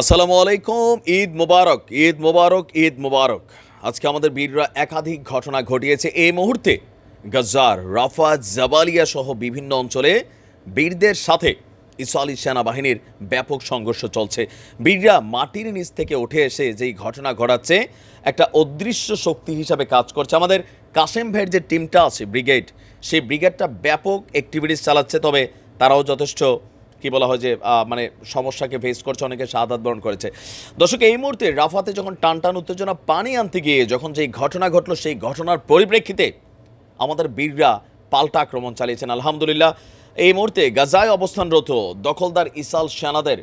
আসসালামু আলাইকুম ঈদ মোবারক ঈদ মোবারক ঈদ মোবারক আজকে আমাদের বীররা একাধিক ঘটনা ঘটিয়েছে এই মুহূর্তে গজ্জার রাফা জাবালিয়া সহ বিভিন্ন অঞ্চলে বীরদের সাথে ইসরায়েলি সেনাবাহিনীর ব্যাপক সংঘর্ষ চলছে বীররা মাটির নিচ থেকে উঠে এসে যেই ঘটনা ঘটাচ্ছে একটা অদৃশ্য শক্তি হিসাবে কাজ করছে আমাদের কাশেম ভাইয়ের যে টিমটা আছে ব্রিগেড সেই ব্রিগেডটা ব্যাপক অ্যাক্টিভিটিস চালাচ্ছে তবে তারাও যথেষ্ট কি বলা হয় যে মানে সমস্যাকে ফেস করছে অনেকে শাহাদ বরণ করেছে দর্শক এই মুহূর্তে রাফাতে যখন টান টান উত্তেজনা পানি আনতে গিয়ে যখন যেই ঘটনা ঘটলো সেই ঘটনার পরিপ্রেক্ষিতে আমাদের বীররা পাল্টা আক্রমণ চালিয়েছেন আলহামদুলিল্লাহ এই মুহূর্তে গাজায় অবস্থানরত দখলদার ইসাল সেনাদের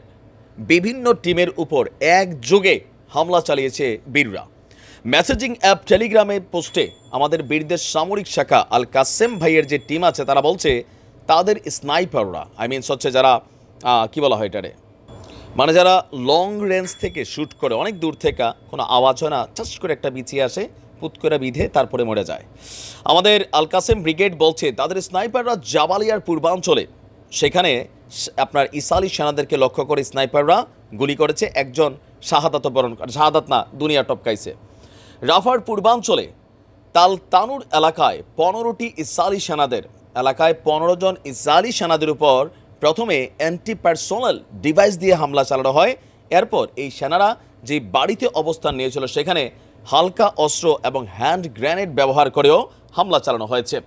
বিভিন্ন টিমের উপর একযোগে হামলা চালিয়েছে বীররা মেসেজিং অ্যাপ টেলিগ্রামে পোস্টে আমাদের বীরদের সামরিক শাখা আল কাসেম ভাইয়ের যে টিম আছে তারা বলছে তাদের স্নাইপাররা আই মিনস হচ্ছে যারা কী বলা হয় এটারে মানে যারা লং রেঞ্জ থেকে শ্যুট করে অনেক দূর থেকে কোনো আওয়াজ হয় না চাষ করে একটা বিছিয়ে আসে পুত করে বিধে তারপরে মরে যায় আমাদের আলকাসেম ব্রিগেড বলছে তাদের স্নাইপাররা জাবালিয়ার পূর্বাঞ্চলে সেখানে আপনার ইসালি সেনাদেরকে লক্ষ্য করে স্নাইপাররা গুলি করেছে একজন শাহাদাত বরণ শাহাদাত না দুনিয়া টপকাইছে রাফার পূর্বাঞ্চলে তালতানুর এলাকায় পনেরোটি ইসালি সেনাদের এলাকায় পনেরো জন ইসরায়েলি সেনাদের উপর প্রথমে অ্যান্টি পার্সোনাল ডিভাইস দিয়ে হামলা চালানো হয় এরপর এই সেনারা যে বাড়িতে অবস্থান নিয়েছিল সেখানে হালকা অস্ত্র এবং হ্যান্ড গ্রেনেড ব্যবহার করেও হামলা চালানো হয়েছে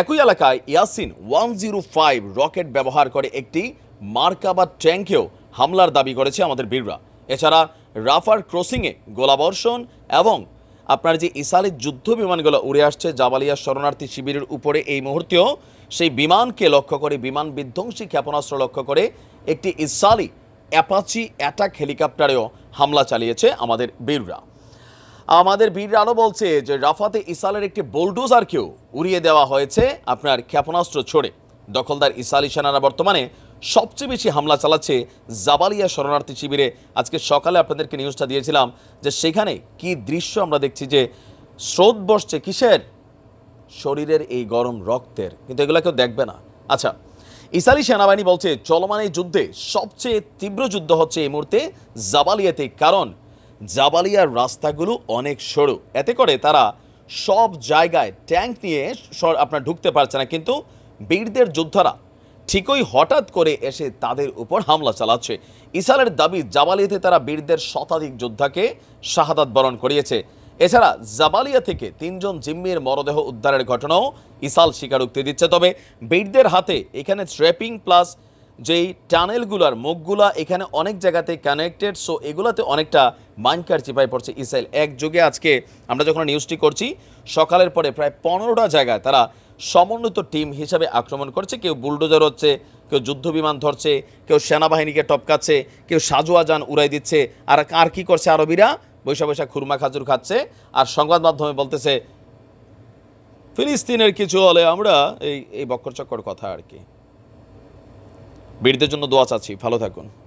একই এলাকায় Yasin one zero five rocket ব্যবহার করে একটি মার্কা বা ট্যাঙ্কেও হামলার দাবি করেছে আমাদের বীররা এছাড়া রাফার ক্রসিংয়ে গোলাবর্ষণ এবং আপনার যে ইসালের যুদ্ধ বিমানগুলো উড়ে আসছে জাবালিয়া শরণার্থী শিবিরের উপরে এই মুহূর্তেও সেই বিমানকে লক্ষ্য করে বিমান বিধ্বংসী ক্ষেপণাস্ত্র লক্ষ্য করে একটি ইসালি অ্যাপাচি অ্যাটাক হেলিকপ্টারেও হামলা চালিয়েছে আমাদের বীররা আমাদের বীররা আরও বলছে যে রাফাতে ইসালের একটি বোলডোজারকেও উড়িয়ে দেওয়া হয়েছে আপনার ক্ষেপণাস্ত্র ছড়ে দখলদার ইসালি সেনারা বর্তমানে সবচেয়ে বেশি হামলা চালাচ্ছে জাবালিয়া শরণার্থী শিবিরে আজকে সকালে আপনাদেরকে নিউজটা দিয়েছিলাম যে সেখানে কি দৃশ্য আমরা দেখছি যে স্রোত বসছে কিসের শরীরের এই গরম রক্তের কিন্তু এগুলো কেউ দেখবে না আচ্ছা ইসালি সেনাবাহিনী বলছে চলমান এই যুদ্ধে সবচেয়ে তীব্র যুদ্ধ হচ্ছে এই মুহূর্তে জাবালিয়াতে কারণ জাবালিয়ার রাস্তাগুলো অনেক সরু এতে করে তারা সব জায়গায় ট্যাঙ্ক নিয়ে আপনার ঢুকতে পারছে না কিন্তু বীরদের যোদ্ধারা ঠিকই হঠাৎ করে এসে তাদের উপর হামলা চালাচ্ছে ইসরায়েলের দাবি জাবালিয়াতে তারা বীরদের শতাধিক যোদ্ধাকে শাহাদাত বরণ করিয়েছে এছাড়া জাবালিয়া থেকে তিনজন জিম্মির মরদেহ উদ্ধারের ঘটনাও ইসাল স্বীকারোক্তি দিচ্ছে তবে বীরদের হাতে এখানে ট্র্যাপিং প্লাস যেই টানেলগুলার মুখগুলা এখানে অনেক জায়গাতে কানেক্টেড সো এগুলাতে অনেকটা মাইনকার চিপায় পড়ছে ইসরায়েল যুগে আজকে আমরা যখন নিউজটি করছি সকালের পরে প্রায় পনেরোটা জায়গায় তারা সমন্বিত টিম হিসাবে আক্রমণ করছে কেউ বুলডোজার হচ্ছে কেউ যুদ্ধবিমান ধরছে কেউ সেনাবাহিনীকে টপকাচ্ছে কেউ সাজুয়া যান উড়াই দিচ্ছে আর কার কী করছে আরবিরা বৈশা বৈশা খুরমা খাজুর খাচ্ছে আর সংবাদ মাধ্যমে বলতেছে ফিলিস্তিনের কিছু হলে আমরা এই এই বক্কর চক্কর কথা আর কি বীরদের জন্য দোয়া চাচ্ছি ভালো থাকুন